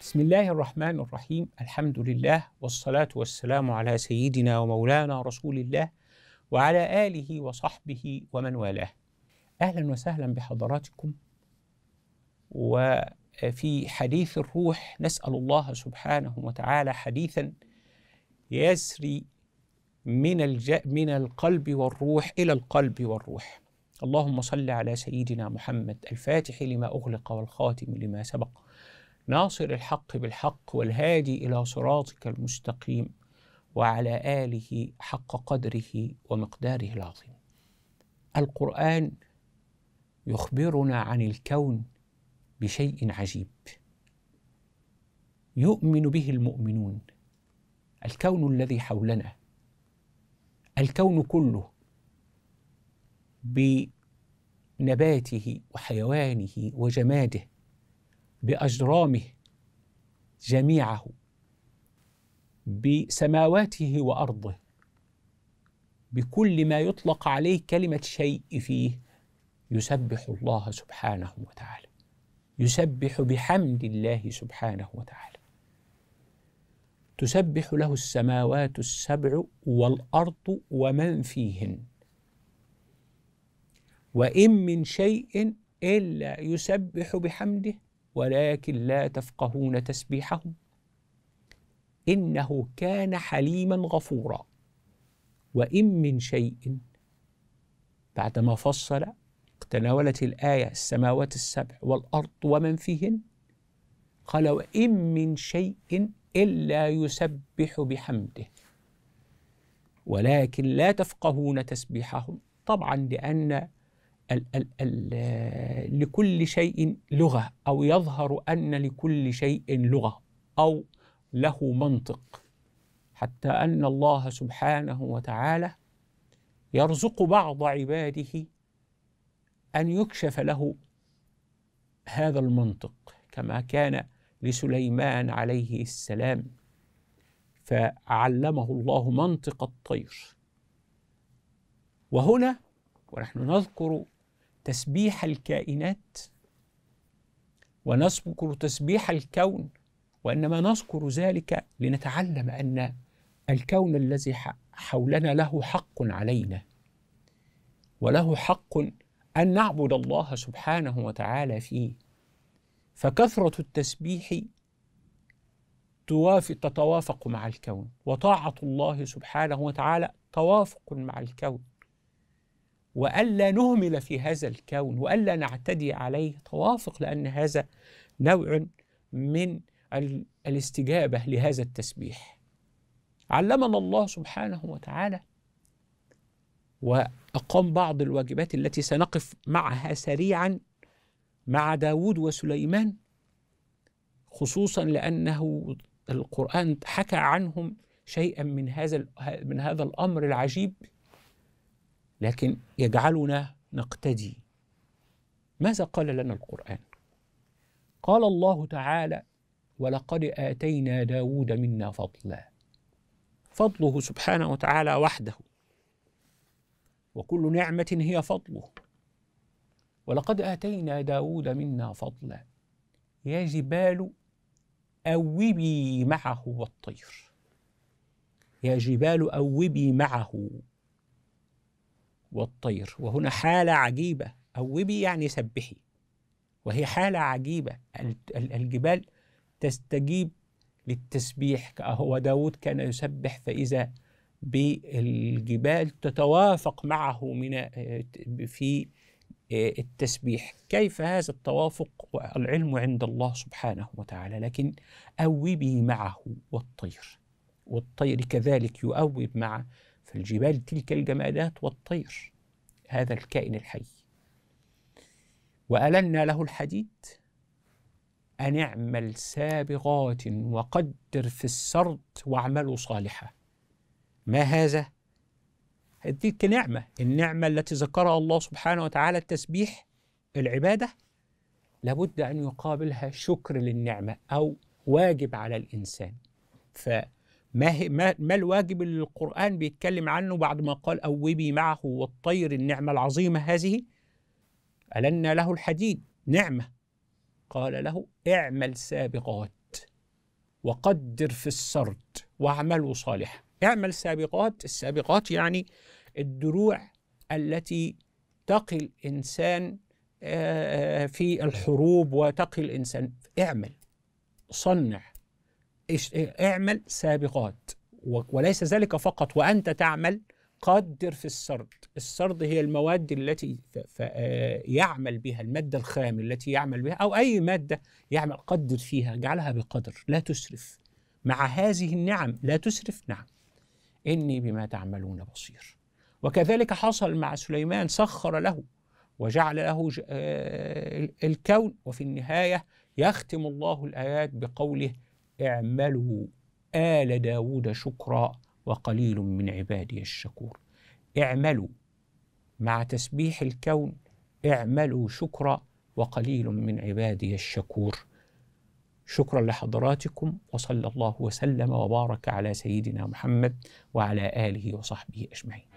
بسم الله الرحمن الرحيم الحمد لله والصلاة والسلام على سيدنا ومولانا رسول الله وعلى آله وصحبه ومن والاه أهلا وسهلا بحضراتكم وفي حديث الروح نسأل الله سبحانه وتعالى حديثا يسري من, الج... من القلب والروح إلى القلب والروح اللهم صل على سيدنا محمد الفاتح لما أغلق والخاتم لما سبق ناصر الحق بالحق والهادي الى صراطك المستقيم وعلى اله حق قدره ومقداره العظيم القران يخبرنا عن الكون بشيء عجيب يؤمن به المؤمنون الكون الذي حولنا الكون كله بنباته وحيوانه وجماده باجرامه جميعه بسماواته وارضه بكل ما يطلق عليه كلمه شيء فيه يسبح الله سبحانه وتعالى يسبح بحمد الله سبحانه وتعالى تسبح له السماوات السبع والارض ومن فيهن وان من شيء الا يسبح بحمده ولكن لا تفقهون تسبيحهم انه كان حليما غفورا وان من شيء بعدما فصل تناولت الايه السماوات السبع والارض ومن فيهن قال وان من شيء الا يسبح بحمده ولكن لا تفقهون تسبيحهم طبعا لان ال ال ال لكل شيء لغة أو يظهر أن لكل شيء لغة أو له منطق حتى أن الله سبحانه وتعالى يرزق بعض عباده أن يكشف له هذا المنطق كما كان لسليمان عليه السلام فعلمه الله منطق الطير وهنا ونحن نذكر تسبيح الكائنات ونذكر تسبيح الكون وانما نذكر ذلك لنتعلم ان الكون الذي حولنا له حق علينا وله حق ان نعبد الله سبحانه وتعالى فيه فكثره التسبيح تتوافق مع الكون وطاعه الله سبحانه وتعالى توافق مع الكون وألا نهمل في هذا الكون وألا نعتدي عليه توافق لأن هذا نوع من الاستجابة لهذا التسبيح علمنا الله سبحانه وتعالى وأقام بعض الواجبات التي سنقف معها سريعا مع داود وسليمان خصوصا لأنه القرآن حكى عنهم شيئا من هذا من هذا الأمر العجيب لكن يجعلنا نقتدي ماذا قال لنا القرآن؟ قال الله تعالى ولقد آتينا داود منا فضلا فضله سبحانه وتعالى وحده وكل نعمة هي فضله ولقد آتينا داود منا فضلا يا جبال أوبي معه والطير يا جبال أوبي معه والطير وهنا حالة عجيبة أوبي يعني سبحي وهي حالة عجيبة الجبال تستجيب للتسبيح هو داود كان يسبح فإذا بالجبال تتوافق معه من آه، في آه، التسبيح كيف هذا التوافق والعلم عند الله سبحانه وتعالى لكن أوبي معه والطير والطير كذلك يؤوب مع فالجبال تلك الجمادات والطير هذا الكائن الحي وألنا له الحديد أن اعمل سابغات وقدر في السرد واعملوا صالحا ما هذا؟ تلك نعمة النعمة التي ذكرها الله سبحانه وتعالى التسبيح العبادة لابد أن يقابلها شكر للنعمة أو واجب على الإنسان ف ما, هي ما, ما الواجب اللي القرآن بيتكلم عنه بعد ما قال أوبي معه والطير النعمة العظيمة هذه ألنا له الحديد نعمة قال له اعمل سابقات وقدر في السرد واعملوا صالحا اعمل سابقات السابقات يعني الدروع التي تقي الإنسان آه، آه، في الحروب وتقي الإنسان اعمل صنع اعمل سابقات وليس ذلك فقط وأنت تعمل قدر في السرد السرد هي المواد التي يعمل بها المادة الخام التي يعمل بها أو أي مادة يعمل قدر فيها جعلها بقدر لا تسرف مع هذه النعم لا تسرف نعم إني بما تعملون بصير وكذلك حصل مع سليمان سخر له وجعل له آه، الكون وفي النهاية يختم الله الآيات بقوله اعملوا آل داود شكرا وقليل من عبادي الشكور اعملوا مع تسبيح الكون اعملوا شكرا وقليل من عبادي الشكور شكرا لحضراتكم وصلى الله وسلم وبارك على سيدنا محمد وعلى آله وصحبه أجمعين